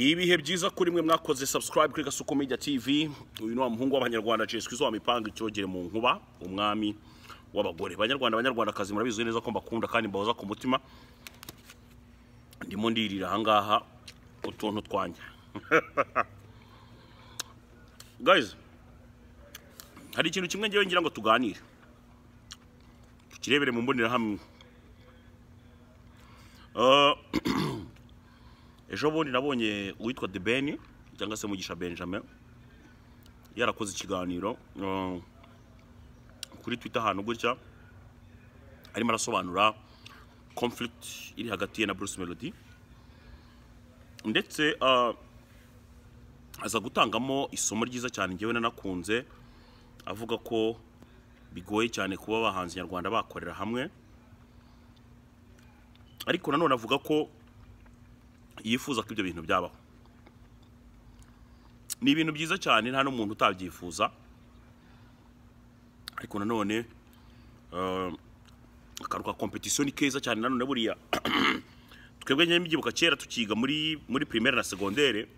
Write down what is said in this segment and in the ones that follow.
ibihe byiza kuri mwe mwakoze subscribe kuri gasuku media tv uyu ni wa muhungu w'abanyarwanda jesu wa wamipanga icyogere mu nkuba umwami w'abagore banyarwanda abanyarwandakazi murabizi neza ko mbakunda kandi mbahoza ku mutima ndimo ndirira ahangaha utuntu twanya guys hari ikintu kimwe ngewe ngira ngo tuganire tukirebere mu mbonerahamwe uh, ejo bundi nabonye uwitwa debeni cyangwa se mugisha benjamin yarakoze ikiganiro um, kuri twitter ahantu gutya arimo arasobanura conflict iri hagati ye na bruce melody ndetse uh, aza gutangamo isomo ryiza cyane ngewe nanakunze avuga ko bigoye cyane kuba abahanzi nyarwanda bakorera hamwe ariko nanone avuga ko yifuza ko ibyo bintu byabaho ni ibintu byiza cyane nta n'umuntu utabyifuza ariko nanone eh, akantu ka kompetisiyo ni keza cyane nanone buriya twebwe nyine mbyibuka kera tukiga muri muri primaire na secondaire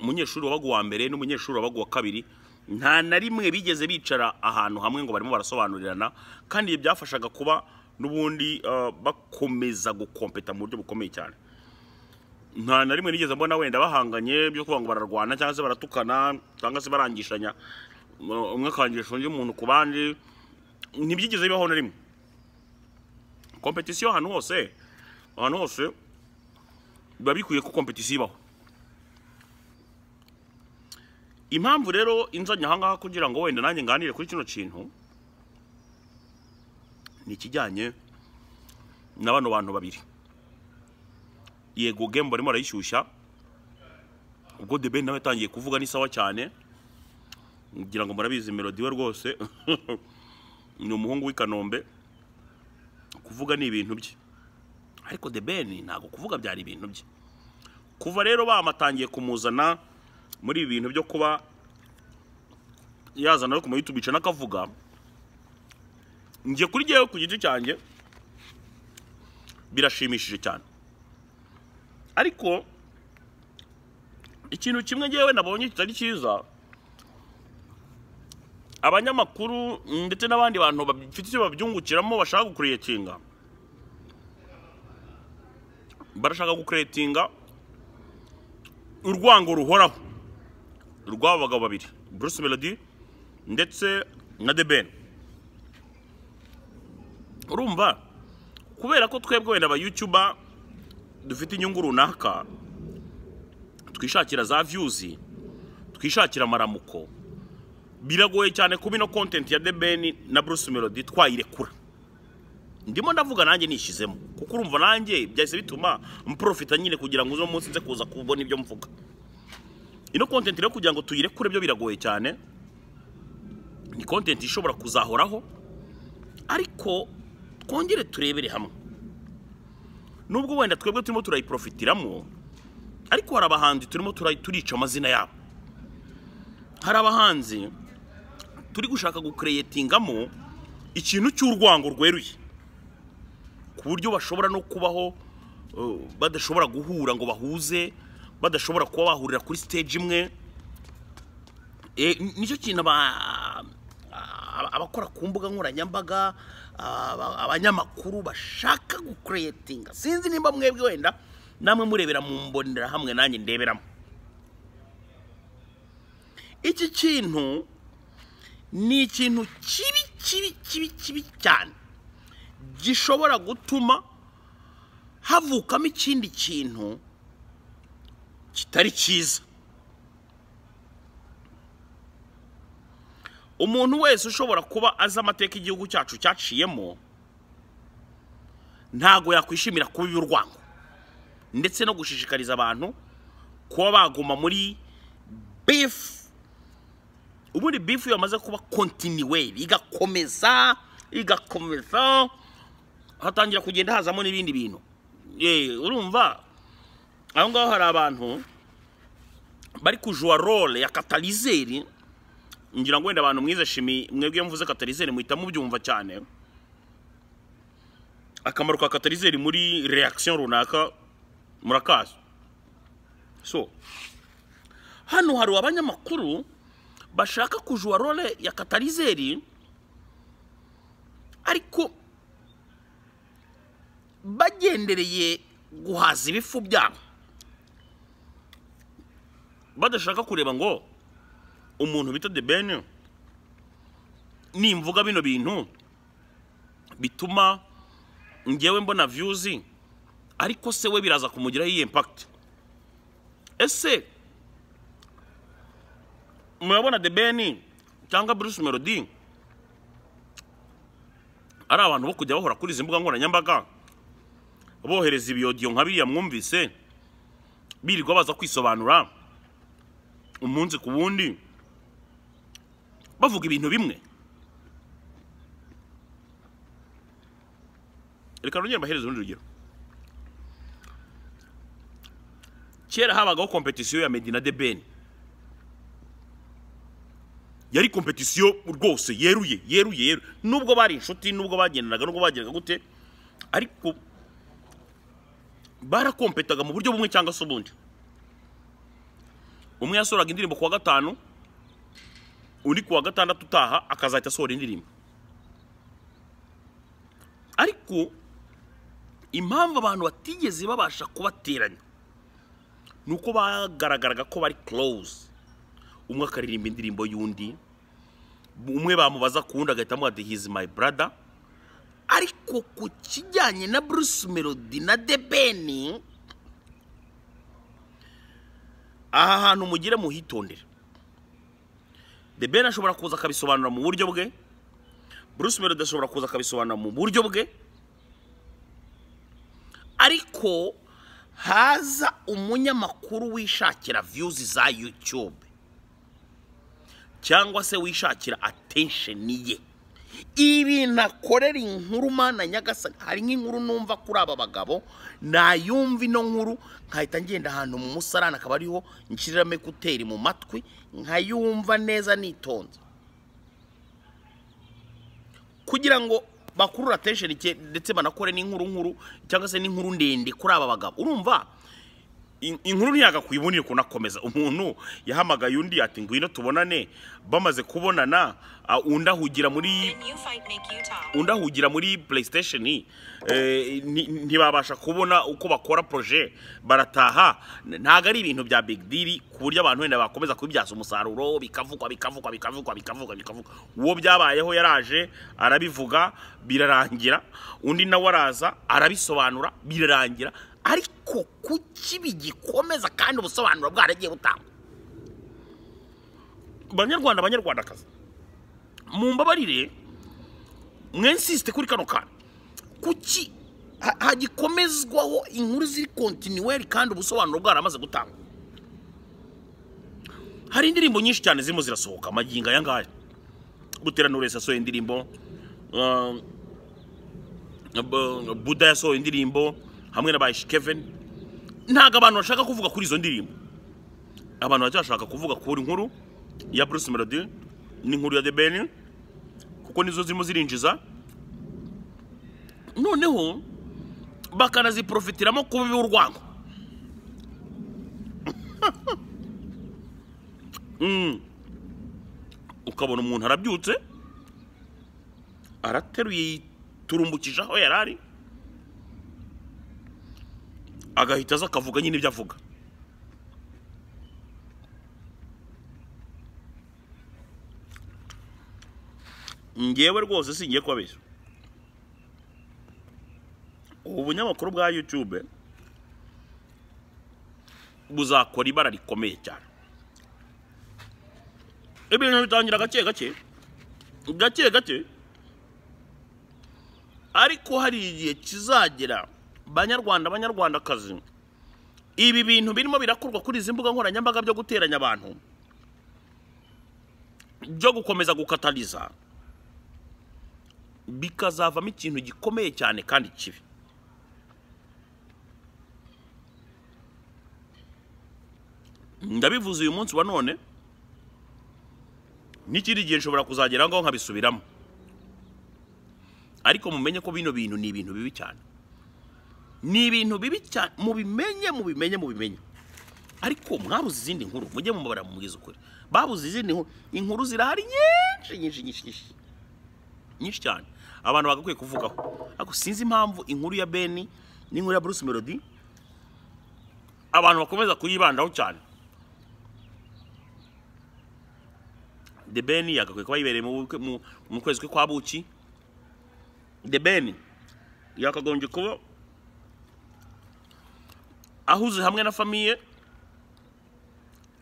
umunyeshuri wabaga uwa mbere n'umunyeshuri wabaga uwa kabiri nta na rimwe bigeze bicara ahantu hamwe ngo barimo barasobanurirana kandi ibi byafashaga kuba n'ubundi eh, bakomeza gukompeta mu buryo bukomeye cyane nta na rimwe nigeze mbona wenda bahanganye byo kuvuga ngo bararwana cyangwa se baratukana cyangwa se barangishanya umwe akangisha undi muntu ku bandi ntibyigeze bibaho na rimwe kompetisiyo ahantu hose ahantu hose biba bikwiye ko kompetisiyo ibaho impamvu rero inzanye ahangaha kugira ngo wenda nanjye nganire kuri kino kintu ni ikijyanye na bano bantu babiri yego gemu barimo barayishyushya ubwo the ben nawe yatangiye kuvuga n'isawa cyane ngira ngo murabizi melodi we rwose ni umuhungu w'i kanombe kuvuga ni ibintu bye ariko the ben ntabwo kuvuga byari ibintu bye kuva rero bamatangiye kumuzana muri ibintu byo kuba yazana ariko muri tubica n'akavuga njye kuri ngewe ku giti cyanjye birashimishije cyane ariko ikintu kimwe ngewe nabonye kitari cyiza abanyamakuru ndetse n'abandi bantu bafite icyo babyungukiramo bashaka gukuretinga barashaka gukuretinga urwango ruhoraho rw'aba bagabo babiri bruce melody ndetse na The Ben urumva kubera ko twebwe wenda aba yutuba dufite inyungu runaka twishakira za views twishakira maramuko biragoye cyane kuba ino content ya the Ben na bruce melody twayirekura ndimo ndavuga nanjye nishyizemo kuko urumva nanjye byahise bituma mporofita nyine kugira ngo uno munsi nze kuza kubona ibyo mvuga ino content rero kugira ngo tuyirekure byo biragoye cyane ni kontenti ishobora kuzahoraho ariko twongere turebere hamwe nubwo wenda twebwe turimo turayiporofitiramo ariko hari abahanzi turimo turica amazina yabo hari abahanzi turi gushaka gukereyetingamo ikintu cy'urwango rweruye ku buryo bashobora no kubaho eh, badashobora guhura ngo bahuze badashobora kuba bahurira kuri stage imwe eh, nicyo kintu abakora ku mbuga nkoranyambaga abanyamakuru bashaka gukureyetinga sinzi nimba mwebwe wenda namwe murebera mu mbonera nanjye ndeberamo iki kintu ni ikintu kibi kibi kibi kibi cyane gishobora gutuma havukamo ikindi kintu kitari cyiza umuntu wese ushobora kuba azi amateka igihugu cyacu cyaciyemo ntago yakwishimira kuba urwango ndetse no gushishikariza abantu kuba baguma muri bifu ubundi bifu iyo bamaze kuba kontinuweri igakomeza igakomeza hatangira kugenda hazamo n'ibindi bintu urumva aho ngaho hari abantu bari kujuwa role ya katalizeri ngira ngo wenda abantu mwize shimi mwebwe iyo mvuze katarizeri muhita mubyumva cyane akamaro ka katarizeri muri reaction runaka murakazi so hano hari abanyamakuru bashaka kujura role ya katarizeri ariko bagendereye guhaza ibifu byabo badashaka kureba ngo umuntu bita de bene nimvuga bino bintu bituma njyewe mbona viyuzi ariko se we biraza kumugiraho iyi impakiti ese murabona de beni cyangwa bruce melody ari abantu bo kujya bahora kuri izi mbuga nkoranyambaga bohereza ibiyodiyo nka biriya mwumvise birirwa baza kwisobanura umunsi ku wundi bavuga ibintu bimwe reka nongere mbahereze urundi rugero kera habagaho kompetisiyo ya medina na Ben yari kompetisiyo rwose yeruye yeruye yeruye nubwo bari inshuti nubwo bagendanaga nubwo bagendaga gute ariko barakompetaga mu buryo bumwe cyangwa se ubundi umwe yasoraga indirimbo ku wa gatanu undi ku wa gatandatu utaha akazajya asohora indirimbo ariko impamvu abantu batigeze babasha kubateranya ni uko bagaragaraga ko bari close umwe akaririmba indirimbo y'undi umwe bamubaza ku wundi agahita amuha hizi my brother ariko ku kijyanye na bruce melody na the ben aha hantu mugire muhitondere the ben ashobora kuza akabisobanura mu buryo bwe bruce melody ashobora kuza akabisobanura mu buryo bwe ariko haza umunyamakuru wishakira views za YouTube cyangwa se wishakira attention ye ibi nakorera inkuru mana nyagasani hari nk'inkuru numva kuri aba bagabo nayumva ino nkuru nkahita ngenda ahantu mu musarani akaba ariho nshyiramo ekuteri mu matwi nkayumva neza nitonze kugira ngo bakurure atesheni ndetse banakore n'inkuru nkuru cyangwa se n'inkuru ndende kuri aba bagabo urumva inkuru ntiyagakwiye ukuntu akomeza umuntu yahamagaye undi ati ngwino tubonane bamaze kubonana ah, undahugira muri undahugira muri playstation eh, ntibabasha kubona uko bakora proje barataha ntabwo ari ibintu bya big deal ku buryo abantu wenda bakomeza kubibyaza umusaruro bikavugwa bikavugwa bikavugwa bikavugwa bikavugwa uwo byabayeho yaraje arabivuga birarangira undi nawe araza arabisobanura birarangira ariko ku kibi gikomeza kandi ubusobanuro bwaragiye butangwa banyarwanda banyarwandakazi mu mwensisite kuri kano kantu kuki hagikomezwaho inkuru ziri kontinuweri kandi ubusobanuro bwaramaze gutangwa hari indirimbo nyinshi cyane zirimo zirasohoka amagingo aya ngaya guteranura yasohoye indirimbo um, buda yasohoye indirimbo hamwe na Kevin ntabwo abantu bashaka kuvuga kuri izo ndirimbo abantu bajya bashaka kuvuga kuri inkuru ya Bruce Melody n'inkuru ya The Ben kuko nizo zirimo zirinjiza noneho bakanaziprofitiramo kuba urwango mm. ukabona umuntu arabyutse arateruye yiturumbukije aho yari ari agahita aza akavuga nyine ibyo avuga ngewe rwose singiye kubabeshya ubu bunyamakuru bwa yutube buzakora ibara rikomeye cyane ibintu bitangira gake gake gake gake ariko hari igihe kizagera banyarwanda banyarwandakazi ibi bintu birimo birakorwa kuri izi mbuga nkoranyambaga byo guteranya abantu byo gukomeza gukataliza bikazavamo ikintu gikomeye cyane kandi kibi ndabivuze uyu munsi wa none n'ikindi gihe nshobora kuzagera aho nkabisubiramo ariko mumenye ko bino bintu ni ibintu bibi cyane ni ibintu bibi cyane mubimenye mubimenye mubimenye ariko mwabuze izindi nkuru mujye mu mabara mubwiza ukuri babuze izindi nkuru inkuru zirahari nyinshi nyinshi nyinshi nyinshi nyinshi cyane abantu bagakwiye kuvugaho ariko sinzi impamvu inkuru ya beni n'inkuru ya bruce melody abantu bakomeza kuyibandaho cyane de beni yagakwiye kuba yibereye mu kwezi kwe kwa buki de beni yakagombye kuba ahuze hamwe na famiye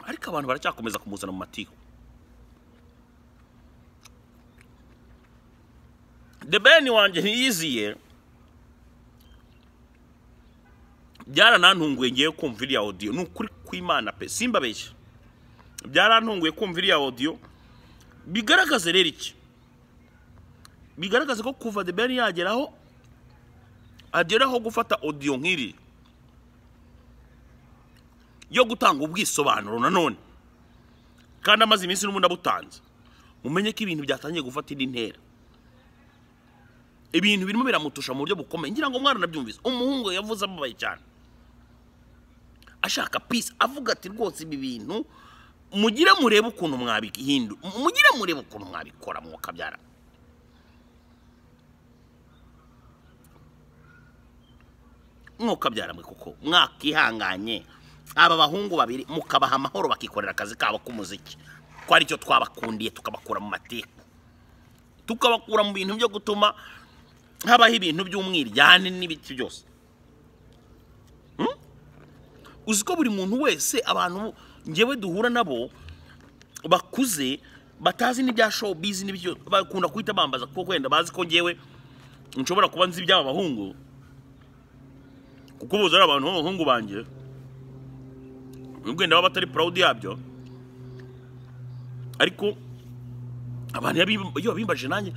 ariko abantu baracyakomeza kumuzana mu the debeni wanjye ntiyiziye byaranantunguye ngiye kumva iriya odiyo ni ukuri kw'imana pe simba beshya byarantunguye kumva iriya odiyo bigaragaze rero iki bigaragaza ko kuva the Ben yageraho ageraho gufata odiyo nk'iri yo gutanga ubwisobanuro nanone kandi amaze iminsi n'ubundi abutanze mumenye ko ibintu byatangiye gufata indi ntera ibintu birimo biramutusha mu buryo bukomeye ngira ngo umwana anabyumvise umuhungu yavuze amubaye cyane ashaka pisi avuga ati rwose ibi bintu mugire murebe ukuntu mwabihindura mugire murebe ukuntu mwabikora mukabyara mwe kuko mwakihanganye aba bahungu babiri mukabaha amahoro bakikorera akazi kabo k'umuziki ko cyo twabakundiye tukabakura mu mateka tukabakura mu bintu byo gutuma habaho ibintu by'umwiryane n'ibiti byose hmm? uzi ko buri muntu wese abantu ngewe duhura nabo bakuze batazi n'ibya showbiz n'ibyo bakunda guhita bambaza kuko wenda bazi ko ngewe nshobora kuba nzi iby'aba bahungu kuko buze ari abantu b'abahungu banjye ubwo batari proud yabyo ariko abantu iyo babimbaje nanjye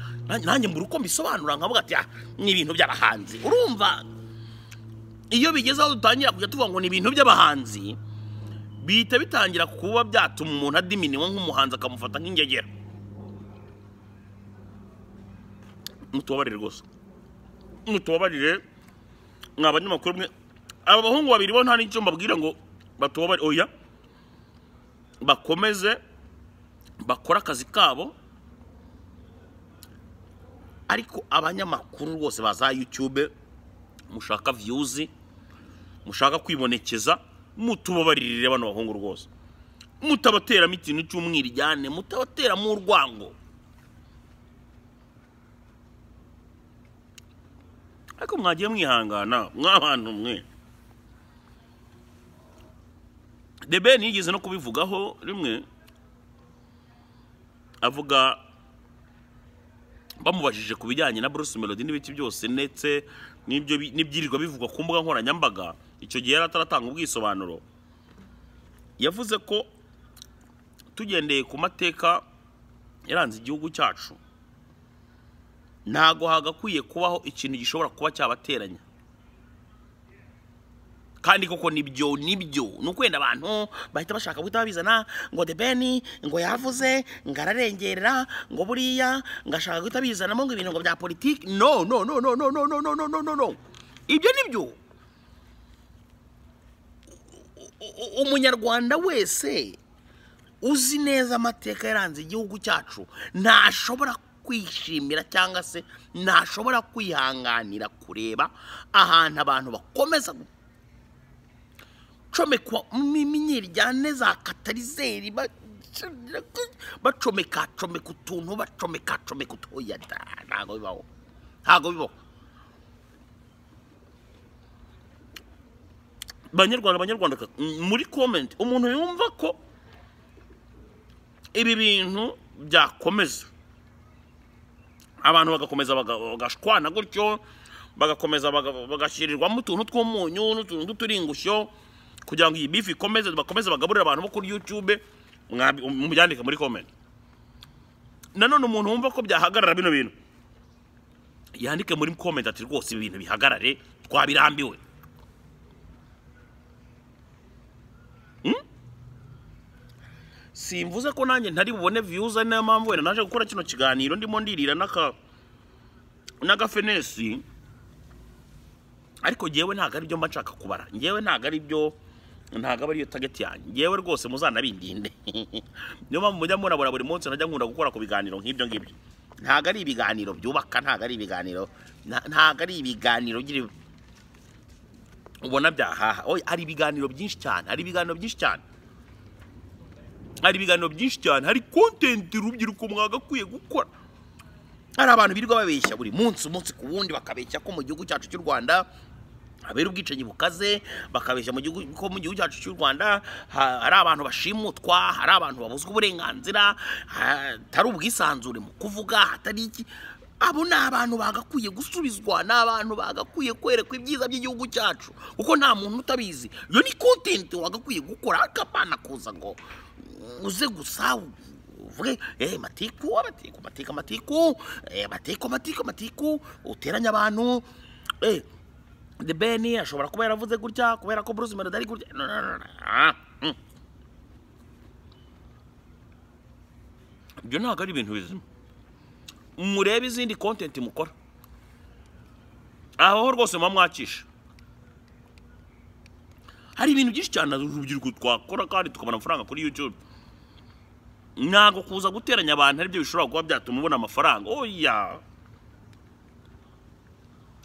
nanjye mu uko mbisobanura nkavuga ati ah, ni ibintu by'abahanzi urumva iyo bigeze aho dutangira kujya tuvuga ngo ni ibintu by'abahanzi bihita bitangira kuba byatuma umuntu adiminiwe nk'umuhanzi akamufata nk'ingegera mutubabarire rwose mutubabarire mwa banyamakuru mwe aba bahungu babiri bo nta n'icyo mbabwira ngo batobare oya bakomeze bakora akazi kabo ariko abanyamakuru bose baza YouTube mushaka views mushaka kwibonekeza mutubabaririre bano bahungu rwose mutabateramo ikintu cy'umwiryane mutabateramo urwango ariko mwagiye mwihangana mwabantu mwe the ben yigeze no kubivugaho rimwe avuga bamubajije ku bijyanye na bruce melody n'ibiti byose ndetse nibyo n'ibyirirwa bivugwa ku mbuga nkoranyambaga icyo gihe yari ataratanga ubwisobanuro yavuze ko tugendeye ku mateka yaranze igihugu cyacu ntago hagakwiye kubaho ikintu gishobora kuba cyabateranya kandi koko nibyo nibyo ni ukwenda abantu bahita bashaka guhita babizana ngo debeni ngo yavuze ngo ararengerera ngo buriya ngashaka ashaka guhita bizanamo ngo ibintu ngo bya politiki no no no no no no no no no no no no ibyo nibyo umunyarwanda wese uzi neza amateka yaranze igihugu cyacu ntashobora kwishimira cyangwa se ntashobora kwihanganira kureba ahantu abantu bakomeza comekwa n'iminyeri ijyane za katarizeri bacomekacomeka utuntu bacomekacomeka utuya ntabwo bibaho ntabwo bibaho banyarwanda banyarwanda muri komenti umuntu yumva ko ibi bintu byakomeza abantu bagakomeza bagashwana gutyo bagakomeza bagashyirirwamo utuntu tw'umunyu n'utuntu tw'uturingushyo kugira ngo iyi bifu ikomeze bakomeze bagaburire abantu bo kuri yutube mubyandike muri komenti nanone umuntu wumva ko byahagarara bino bintu yandike muri komenti ati rwose ibintu bihagarare twabirambiwe hmm? simvuze ko nanjye ntari bubone viyuzi ari mpamvu wenda naje gukora kino kiganiro ndimo ndirira n'agafenesi ariko ngewe ntabwo ari byo mba nshaka kubara ngewe ntabwo ari byo ntabwo aba ariyo tageti yanjye ngewe rwose muzanabindinde niyo mpamvu mujya murabona buri munsi najya nkunda gukora ku biganiro nk'ibyo ngibyo ntabwo ari ibiganiro byubaka ntabwo ari ibiganiro ntabwo ari ibiganiro ubona byahaha hari ibiganiro byinshi cyane hari ibiganiro byinshi cyane hari ibiganiro byinshi cyane hari kontenti urubyiruko mwagakwiye gukora hari abantu birirwa babeshya buri munsi umunsi ku wundi bakabeshya ko mu gihugu cyacu cy'u rwanda habera ubwicanyi bukaze bakabeshya mu gihugu ko mu gihugu cyacu cy'u rwanda hari abantu bashimutwa hari abantu babuzwa uburenganzira hatari ubwisanzure mu kuvuga hatari iki abo ni abantu bagakwiye gusubizwa ni abantu bagakwiye kwerekwa ibyiza by'igihugu cyacu kuko nta muntu utabizi iyo ni kontenti wagakwiye gukora ariko kuza ngo uze gusa uvuge eee eh, matiku matiku matiku matiku eh, matiku matiku matiku uteranya abantu eee eh, the ben ashobora kuba yaravuze gutya kubera ko bruce melody ari gutya ah, mm. ibyo ntabwo ari ibintu bizima murebe izindi kontenti mukora aho rwose muba hari ibintu byinshi cyane urubyiruko twakora kandi tukabona amafaranga kuri youtube ntabwo kuza guteranya abantu aribyo bishobora kuba byatuma ubona amafaranga oya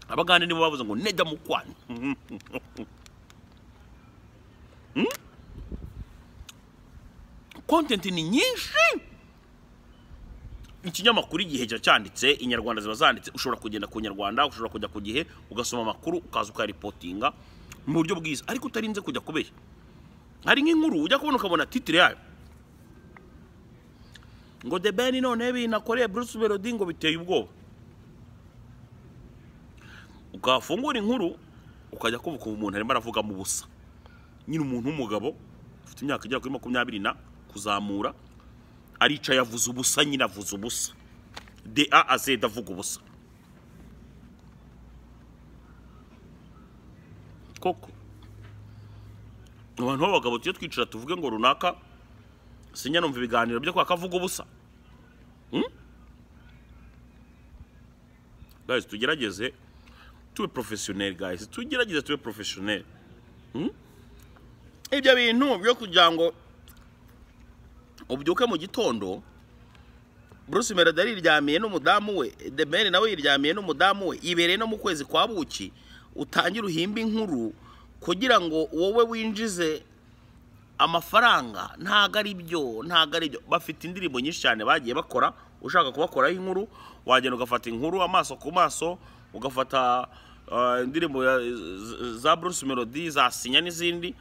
abagande nibo bavuze ngo neda mukwana kontenti hmm? ni nyinshi ikinyamakuru igihe cya cyanditse inyarwanda ziba zanditse ushobora kugenda ku nyarwanda ushobora kujya ku gihe ugasoma amakuru ukaza ukayaripotinga mu buryo bwiza ariko utarinze kujya kubeshya hari nk'inkuru ujya kubona ukabona titire yayo ngo the ben noneho ibintu akoreye bruce melody ngo biteye ubwoba ukafungura inkuru ukajya kuvuga umuntu arimo aravuga mu busa nyine umuntu w'umugabo ufite imyaka igera kuri makumyabiri na kuzamura aricaye avuze ubusa nyine avuze ubusa de a a avuga ubusa koko abantu b'abagabo tujye twicara tuvuge ngo runaka sinya numva ibiganiro byo kwa kavuga ubusa hmm? tugerageze tube porofeshoneri guys tugerageze tube porofeshoneri hmm? ibyo bintu byo kugira ngo ubyuke mu gitondo bruce meradari yiryamiye n'umudamu we demeri nawe yiryamiye n'umudamu we ibereye no mu kwezi kwa buki utangire uhimbe inkuru kugira ngo wowe winjize amafaranga ntabwo ari byo ntabwo ari byo bafite indirimbo nyinshi cyane bagiye bakora ushaka kubakoraho inkuru wagenda ugafata inkuru amaso ku maso ugafata Uh, indirimbo za bruce melody za sinya n'izindi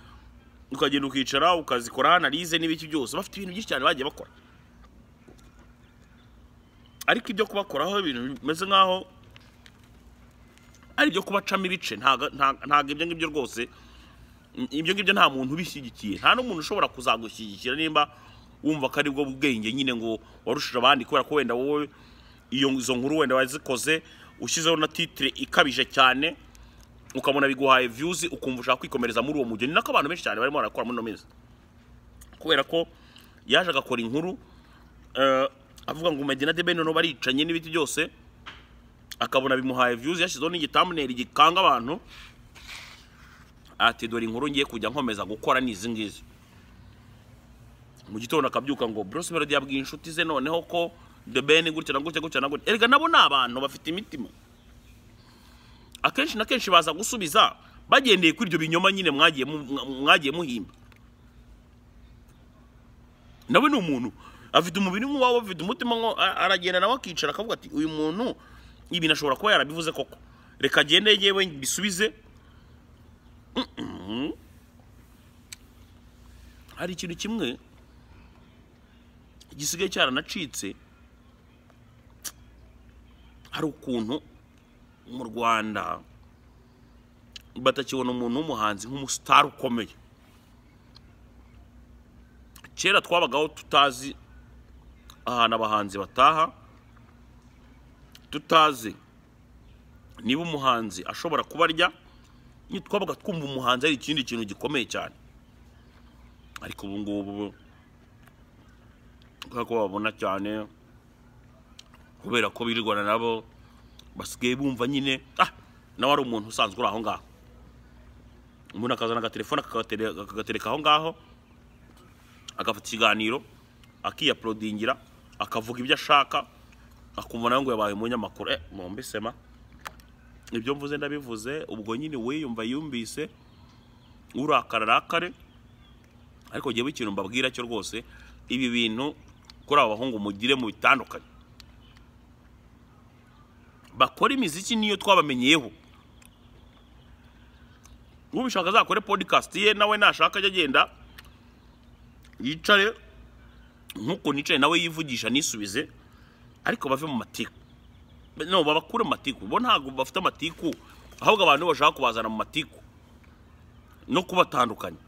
ukagenda ukicara ukazikora analize n'ibiki byose bafite ibintu byinshi cyane bagiye bakora ariko ibyo kubakoraho ibintu bimeze nk'aho ari ibyo kubacamo ibice ntabwo ibyo ngibyo rwose ibyo ngibyo nta muntu ubishyigikiye nta n'umuntu ushobora kuzagushyigikira nimba wumva ko aribwo bwenge nyine ngo warushije abandi kubera ko wenda wowe izo nkuru wenda wazikoze ushyizeho na titire ikabije cyane ukabona biguhaye viyuzi ukumva ushaka kwikomereza muri uwo mugeni nako abantu benshi cyane barimo barakora muri ino minsi kubera ko yaje agakora inkuru eh, avuga ngo umugeni na debeni baricanye n'ibiti byose akabona bimuhaye viyuzi yashyizeho n'igitamuneri gikanga abantu ati dore inkuru ngiye kujya nkomeza gukora n'izi ngizi mu gitondo akabyuka ngo buruse yabwiye inshuti ze noneho ko the ben gutya na gutya gutya na gutya erega nabo ni abantu bafite imitima akenshi na kenshi baza gusubiza bagendeye kuri ibyo binyoma nyine mwagiye mwagiye muhimba nawe ni umuntu afite umubiri nk'uwawe afite umutima ngo aragenda nawe akicara akavuga ati uyu muntu ibintu nashobora kuba yarabivuze koko reka agende yewe bisubize hari ikintu kimwe gisigaye cyaranacitse hari ukuntu mu rwanda batakibona umuntu w'umuhanzi nk'umusitari ukomeye kera twabagaho tutazi ahantu abahanzi bataha tutazi niba umuhanzi ashobora kubarya ntitwabaga twumva umuhanzi ari ikindi kintu gikomeye cyane ariko ubu ngubu kubera ko babona cyane kubera ko birirwana nabo basigaye bumva nyine ah nawe ari umuntu usanzwe uri aho ngaho umuntu akazana agatelefone akagatereka aho ngaho agafata ikiganiro akiyaporodingira akavuga ibyo ashaka akumva nawe ngo yabaye umunyamakuru eh mumbisema ibyo mvuze ndabivuze ubwo nyine wiyumva yumvise urakara rakare ariko ngewe ikintu mbabwira cyo rwose ibi bintu kuri aba bahungu mugire mu bitandukanye bakora imiziki niyo twabamenyeyeho ubishaka azakore podcast ye nawe nashaka ajya agenda yicare nk'uko nicaye nawe yivugisha nisubize ariko bave mu matiku no babakure mu matiku bo ntabwo bafite amatiku ahubwo abantu bashaka kubazana mu matiku no kubatandukanya